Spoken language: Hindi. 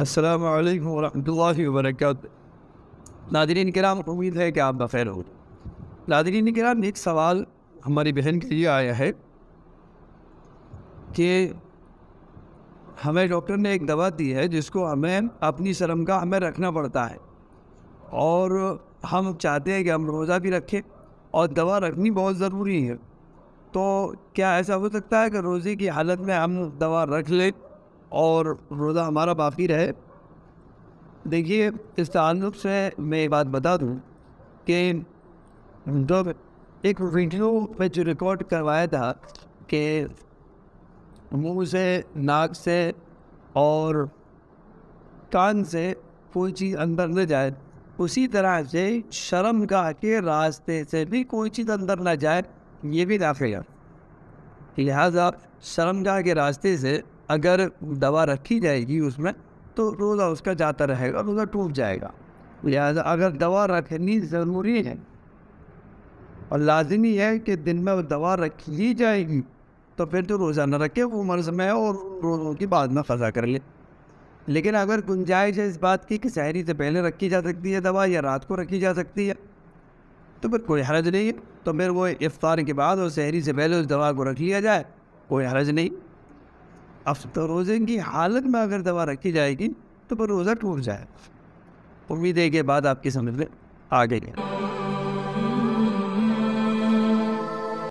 अस्सलाम वालेकुम वरहमतुल्लाहि वबरकात नादरीन कराम उम्मीद है कि आप बखैर हो नादरीन कराम एक सवाल हमारी बहन के लिए आया है कि हमें डॉक्टर ने एक दवा दी है जिसको हमें अपनी शर्म का हमें रखना पड़ता है और हम चाहते हैं कि हम रोज़ा भी रखें और दवा रखनी बहुत ज़रूरी है तो क्या ऐसा हो सकता है कि रोज़े की हालत में हम दवा रख लें और रोज़ा हमारा बाकी रहे देखिए इस तल्लुक से मैं बात बता दूँ कि जब एक वीडियो में जो रिकॉर्ड करवाया था कि मुंह से नाक से और कान से कोई चीज़ अंदर न जाए उसी तरह से शर्म गाह के रास्ते से भी कोई चीज़ अंदर ना जाए ये भी दाखिल लिहाजा शर्म शर्मगाह के रास्ते से अगर दवा रखी जाएगी उसमें तो रोज़ा उसका जाता रहेगा रोज़ा टूट जाएगा लिहाजा अगर दवा रखनी ज़रूरी है और लाजमी है कि दिन में वो दवा रखी ली जाएगी तो फिर तो रोज़ा न रखे वो मर्ज़ में और रोज़ों की बाद में फ़जा कर ले लेकिन अगर गुंजाइश है इस बात की कि शहरी से पहले रखी जा सकती है दवा या रात को रखी जा सकती है तो फिर कोई हरज नहीं है तो फिर वो इफ़ार के बाद और शहरी से पहले उस दवा को रख लिया जाए कोई हरज नहीं अब तो रोज़े की हालत में अगर दवा रखी जाएगी तो पर रोज़ा टूट जाए उम्मीद है कि बाद आपकी समझ में आ गई